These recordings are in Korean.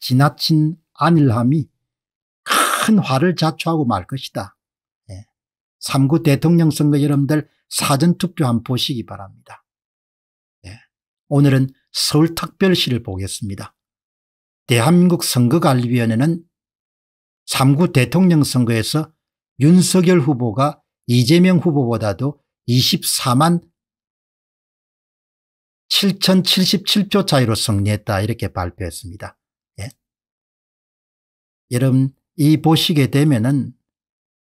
지나친 안일함이 큰 화를 자초하고 말 것이다. 예. 3구 대통령 선거 여러분들 사전투표 한번 보시기 바랍니다. 예. 오늘은 서울특별시를 보겠습니다. 대한민국 선거관리위원회는 3구 대통령 선거에서 윤석열 후보가 이재명 후보보다도 24만 7,077표 차이로 승리했다 이렇게 발표했습니다. 여러분 이 보시게 되면은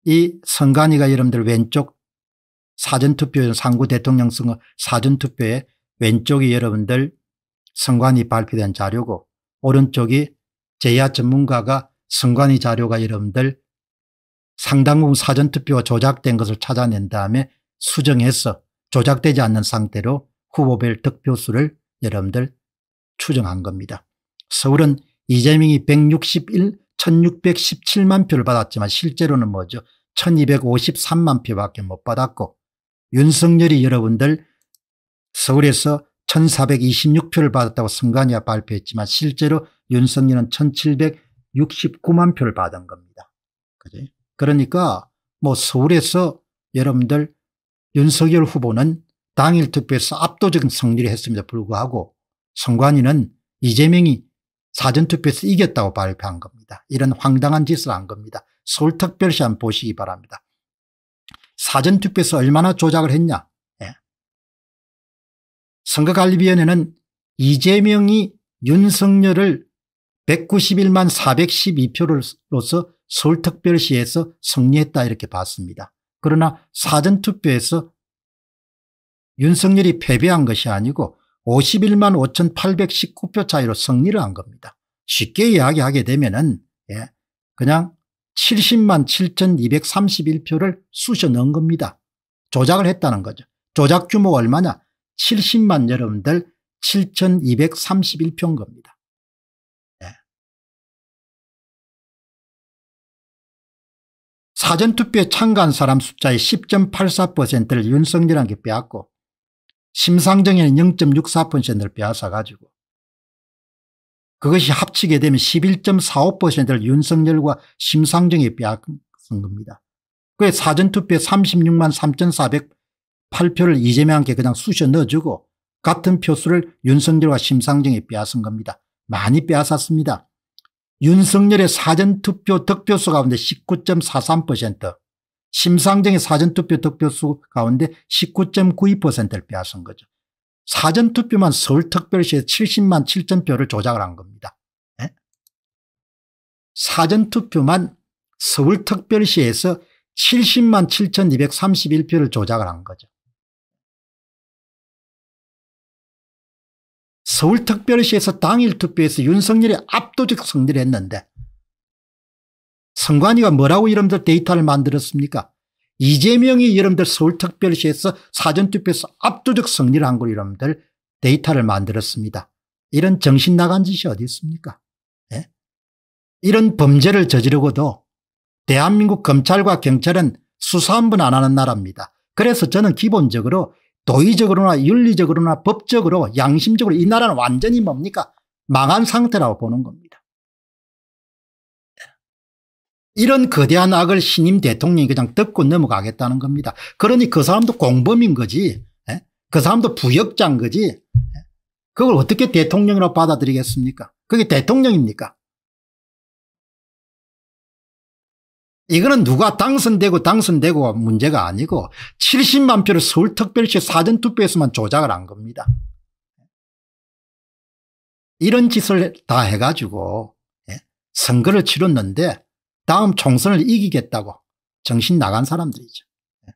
이 선관위가 여러분들 왼쪽 사전투표 상구 대통령 선거 사전투표에 왼쪽이 여러분들 선관위 발표된 자료고 오른쪽이 제야 전문가가 선관위 자료가 여러분들 상당 부분 사전투표가 조작된 것을 찾아낸 다음에 수정해서 조작되지 않는 상태로 후보별 득표수를 여러분들 추정한 겁니다. 서울은 이재명이 161, 1617만 표를 받았지만 실제로는 뭐죠 1253만 표밖에 못 받았고 윤석열이 여러분들 서울에서 1426표를 받았다고 선관위가 발표했지만 실제로 윤석열은 1769만 표를 받은 겁니다. 그지? 그러니까 뭐 서울에서 여러분들 윤석열 후보는 당일 투표에서 압도적인 승리를 했음에도 불구하고 선관위는 이재명이 사전투표에서 이겼다고 발표한 겁니다. 이런 황당한 짓을 한 겁니다. 서울특별시 한 번 보시기 바랍니다. 사전투표에서 얼마나 조작을 했냐. 예. 선거관리위원회는 이재명이 윤석열을 191만 412표로서 서울특별시에서 승리했다 이렇게 봤습니다. 그러나 사전투표에서 윤석열이 패배한 것이 아니고 51만 5,819표 차이로 승리를 한 겁니다. 쉽게 이야기하게 되면은 예, 그냥 70만 7,231표를 쑤셔 넣은 겁니다. 조작을 했다는 거죠. 조작 규모 가 얼마냐? 70만 여러분들 7,231표인 겁니다. 예. 사전투표에 참가한 사람 숫자의 10.84%를 윤석열한테 빼앗고 심상정에는 0.64%를 빼앗아 가지고 그것이 합치게 되면 11.45%를 윤석열과 심상정에 빼앗은 겁니다. 그게 사전투표에 36만 3,408표를 이재명한테 그냥 쑤셔 넣어주고 같은 표수를 윤석열과 심상정에 빼앗은 겁니다. 많이 빼앗았습니다. 윤석열의 사전투표 득표수 가운데 19.43% 심상정의 사전투표 득표수 가운데 19.92%를 빼앗은 거죠. 사전투표만 서울특별시에 70만 7천 표를 조작을 한 겁니다. 네? 사전투표만 서울특별시에서 70만 7,231표를 조작을 한 거죠. 서울특별시에서 당일 투표에서 윤석열이 압도적 승리를 했는데 선관위가 뭐라고 여러분들 데이터를 만들었습니까? 이재명이 여러분들 서울특별시에서 사전투표에서 압도적 승리를 한걸 여러분들 데이터를 만들었습니다. 이런 정신 나간 짓이 어디 있습니까? 예? 이런 범죄를 저지르고도 대한민국 검찰과 경찰은 수사 한 번 안 하는 나라입니다. 그래서 저는 기본적으로 도의적으로나 윤리적으로나 법적으로 양심적으로 이 나라는 완전히 뭡니까? 망한 상태라고 보는 겁니다. 이런 거대한 악을 신임 대통령이 그냥 듣고 넘어가겠다는 겁니다. 그러니 그 사람도 공범인 거지. 예? 그 사람도 부역자인 거지. 예? 그걸 어떻게 대통령이라고 받아들이겠습니까? 그게 대통령입니까? 이거는 누가 당선되고 당선되고 문제가 아니고 70만 표를 서울특별시 사전투표에서만 조작을 한 겁니다. 이런 짓을 다 해가지고 예? 선거를 치렀는데 다음 총선을 이기겠다고 정신 나간 사람들이죠. 예.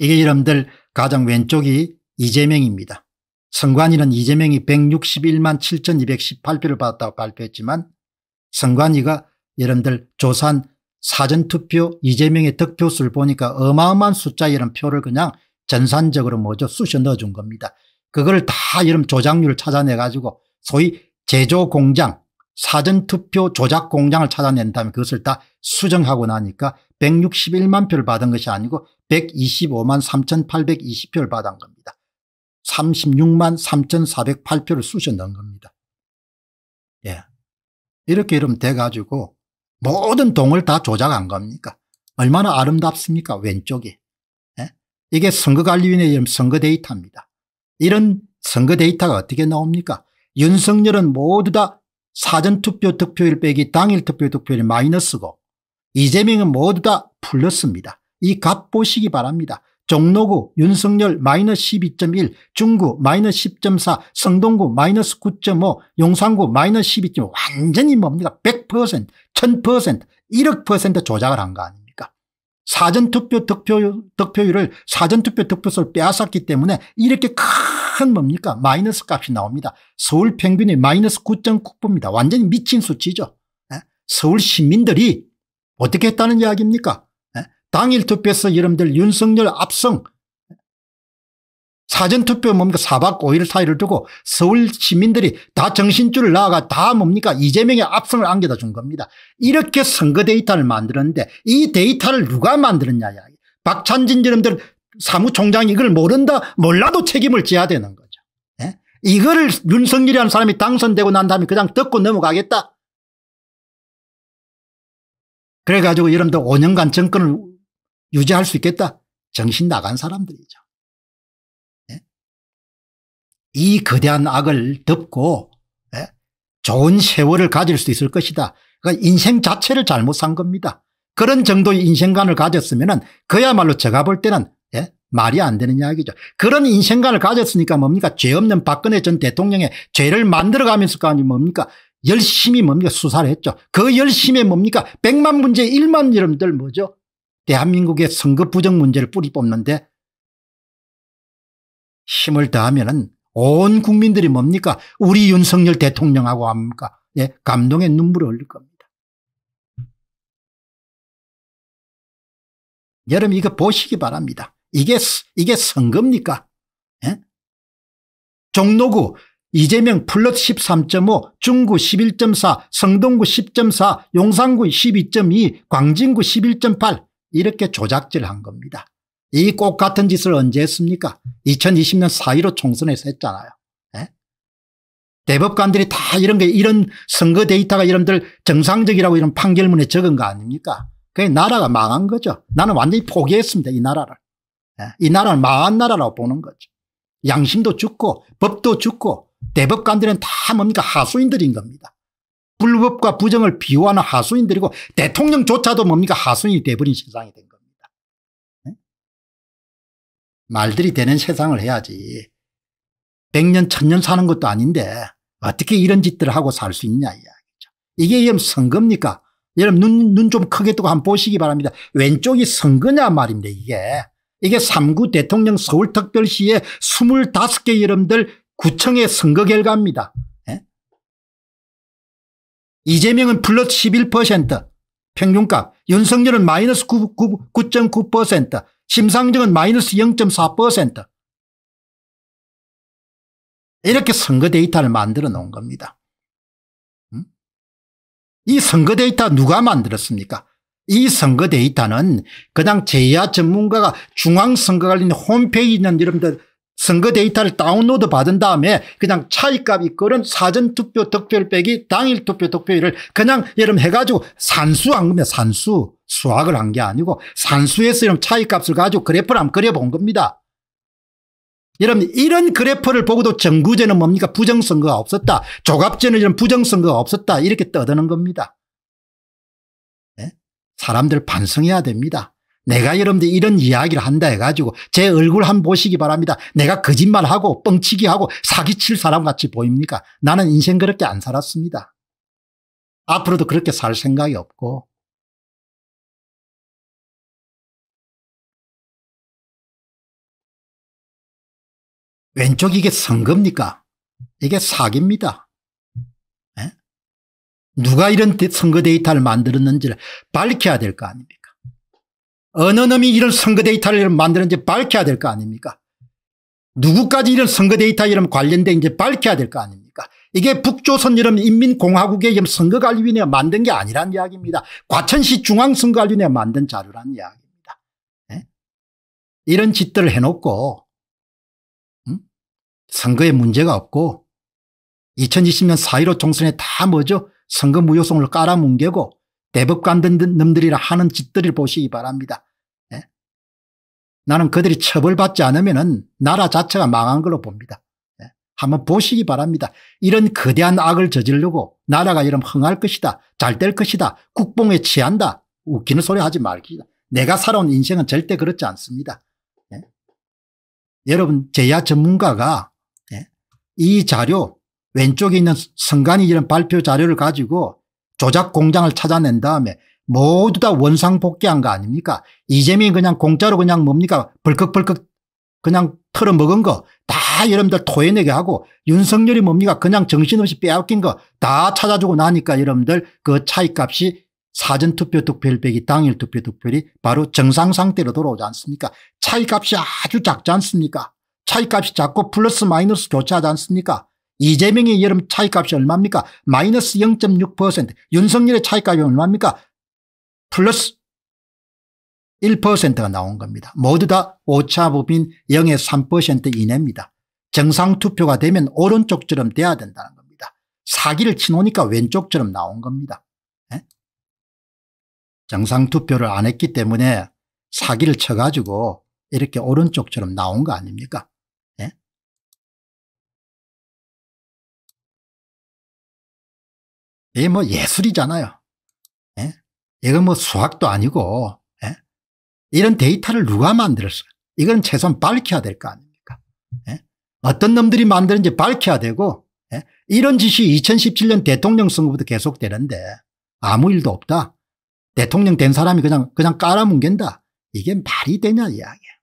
이게 여러분들 가장 왼쪽이 이재명입니다. 선관위는 이재명이 161만 7218표를 받았다고 발표했지만 선관위가 여러분들 조산 사전투표 이재명의 득표수를 보니까 어마어마한 숫자 이런 표를 그냥 전산적으로 뭐죠 쑤셔 넣어준 겁니다. 그걸 다 여러분 조작률을 찾아내가지고 소위 제조공장 사전투표 조작 공장을 찾아낸 다음에 그것을 다 수정하고 나니까 161만 표를 받은 것이 아니고 125만 3820표를 받은 겁니다. 36만 3408표를 쑤셔 넣은 겁니다. 예. 이렇게 이러면 돼가지고 모든 동을 다 조작한 겁니까? 얼마나 아름답습니까? 왼쪽에 예? 이게 선거관리위원회 이름 선거 데이터입니다. 이런 선거 데이터가 어떻게 나옵니까? 윤석열은 모두 다 사전투표 득표율 빼기 당일 투표 득표율이 마이너스고 이재명은 모두 다 플러스입니다. 이 값 보시기 바랍니다. 종로구 윤석열 마이너스 12.1 중구 마이너스 10.4 성동구 마이너스 9.5 용산구 마이너스 12.5 완전히 뭡니까 100% 1000% 1억 조작을 한 거 아닙니까 사전투표 득표, 득표율을 사전투표 득표수를 빼앗았기 때문에 이렇게 큰큰 뭡니까 마이너스 값이 나옵니다. 서울 평균이 마이너스 9.9입니다. 완전히 미친 수치죠. 예? 서울 시민들이 어떻게 했다는 이야기입니까? 예? 당일 투표에서 여러분들 윤석열 압승 사전투표 뭡니까 4박 5일 사이를 두고 서울 시민들이 다 정신줄을 나아가 다 뭡니까 이재명의 압승을 안겨다 준 겁니다. 이렇게 선거 데이터를 만드는데 이 데이터를 누가 만드느냐 이야기. 박찬진 여러분들 사무총장이 이걸 모른다 몰라도 책임을 져야 되는 거죠. 예? 이거를 윤석열이라는 사람이 당선되고 난 다음에 그냥 듣고 넘어가겠다. 그래가지고 여러분들 5년간 정권을 유지할 수 있겠다. 정신 나간 사람들이죠. 예? 이 거대한 악을 덮고 예? 좋은 세월을 가질 수 있을 것이다. 그러니까 인생 자체를 잘못 산 겁니다. 그런 정도의 인생관을 가졌으면 그야말로 제가 볼 때는 예? 말이 안 되는 이야기죠. 그런 인생관을 가졌으니까 뭡니까? 죄 없는 박근혜 전 대통령의 죄를 만들어가면서까지 그 뭡니까? 열심히 뭡니까? 수사를 했죠. 그 열심에 뭡니까? 백만 문제 일만 여러들 뭐죠? 대한민국의 선거 부정 문제를 뿌리 뽑는데 힘을 다하면온 국민들이 뭡니까? 우리 윤석열 대통령하고 합니까? 예, 감동의 눈물을 흘릴 겁니다. 여러분 이거 보시기 바랍니다. 이게 이게 선거입니까? 예? 종로구 이재명 플러스 13.5 중구 11.4 성동구 10.4 용산구 12.2 광진구 11.8 이렇게 조작질한 겁니다. 이 꼭 같은 짓을 언제 했습니까? 2020년 4.15 총선에서 했잖아요. 예? 대법관들이 다 이런 게 이런 선거 데이터가 이런들 정상적이라고 이런 판결문에 적은 거 아닙니까? 그게 나라가 망한 거죠. 나는 완전히 포기했습니다. 이 나라를. 예, 이 나라는 망한 나라라고 보는 거죠. 양심도 죽고 법도 죽고 대법관들은 다 뭡니까 하수인들인 겁니다. 불법과 부정을 비호하는 하수인들이고 대통령조차도 뭡니까 하수인이 돼버린 세상이 된 겁니다. 네? 말들이 되는 세상을 해야지. 100년, 1000년 사는 것도 아닌데 어떻게 이런 짓들을 하고 살 수 있냐 이야기죠. 이게 여러분 선거입니까? 여러분 눈 좀 크게 뜨고 한번 보시기 바랍니다. 왼쪽이 선거냐 말입니다 이게. 이게 3구 대통령 서울특별시의 25개 이름들 구청의 선거 결과입니다. 예? 이재명은 플러스 11% 평균값 윤석열은 마이너스 9.9% 심상정은 마이너스 0.4% 이렇게 선거 데이터를 만들어 놓은 겁니다. 음? 이 선거 데이터 누가 만들었습니까? 이 선거 데이터는 그냥 제야 전문가가 중앙선거관리 홈페이지 있는 여러분들 선거 데이터를 다운로드 받은 다음에 그냥 차이값 이거는 사전투표 득표율 빼기 당일투표 득표율을 그냥 여러분 해가지고 산수한 겁니다. 산수. 수학을 한 게 아니고 산수에서 이런 차이값을 가지고 그래프를 한번 그려본 겁니다. 여러분 이런 그래프를 보고도 정구제는 뭡니까 부정선거가 없었다. 조갑제는 이런 부정선거가 없었다. 이렇게 떠드는 겁니다. 사람들 반성해야 됩니다. 내가 여러분들 이런 이야기를 한다 해가지고 제 얼굴 한 보시기 바랍니다. 내가 거짓말하고 뻥치기하고 사기칠 사람같이 보입니까? 나는 인생 그렇게 안 살았습니다. 앞으로도 그렇게 살 생각이 없고 왼쪽 이게 선거입니까? 이게 사기입니다. 누가 이런 선거 데이터를 만들었는지를 밝혀야 될 거 아닙니까? 어느 놈이 이런 선거 데이터를 만드는지 밝혀야 될 거 아닙니까? 누구까지 이런 선거 데이터 이런 관련된지 밝혀야 될 거 아닙니까? 이게 북조선 이름 인민공화국의 이름 선거관리위원회가 만든 게 아니란 이야기입니다. 과천시 중앙선거관리위원회가 만든 자료란 이야기입니다. 네? 이런 짓들을 해놓고 음? 선거에 문제가 없고 2020년 4.15 총선에 다 뭐죠? 선거 무효성을 깔아뭉개고 대법관 된 놈들이라 하는 짓들을 보시기 바랍니다. 예? 나는 그들이 처벌받지 않으면 은 나라 자체가 망한 걸로 봅니다. 예? 한번 보시기 바랍니다. 이런 거대한 악을 저지르고 나라가 이런 흥할 것이다. 잘 될 것이다. 국뽕에 취한다. 웃기는 소리 하지 말기다. 내가 살아온 인생은 절대 그렇지 않습니다. 예? 여러분 제야 전문가가 예? 이 자료 왼쪽에 있는 성간이지는 발표 자료를 가지고 조작 공장을 찾아낸 다음에 모두 다 원상복귀한 거 아닙니까 이재명이 그냥 공짜로 그냥 뭡니까 벌컥벌컥 그냥 털어먹은 거 다 여러분들 토해내게 하고 윤석열이 뭡니까 그냥 정신없이 빼앗긴 거 다 찾아주고 나니까 여러분들 그 차이값이 사전투표 득표율 빼기 당일 투표 득표율이 바로 정상 상태로 돌아오지 않습니까 차이값이 아주 작지 않습니까 차이값이 작고 플러스 마이너스 교차하지 않습니까 이재명의 여름 차익값이 얼마입니까? 마이너스 0.6% 윤석열의 차익값이 얼마입니까? 플러스 1%가 나온 겁니다. 모두 다오차법인 0에서 3% 이내입니다. 정상투표가 되면 오른쪽처럼 돼야 된다는 겁니다. 사기를 치놓으니까 왼쪽처럼 나온 겁니다. 네? 정상투표를 안 했기 때문에 사기를 쳐가지고 이렇게 오른쪽처럼 나온 거 아닙니까? 이게 뭐 예술이잖아요. 예? 이건 뭐 수학도 아니고 예? 이런 데이터를 누가 만들었어 이건 최소한 밝혀야 될 거 아닙니까? 예? 어떤 놈들이 만드는지 밝혀야 되고 예? 이런 짓이 2017년 대통령 선거부터 계속되는데 아무 일도 없다. 대통령 된 사람이 그냥 그냥 깔아뭉갠다. 이게 말이 되냐 이야기야.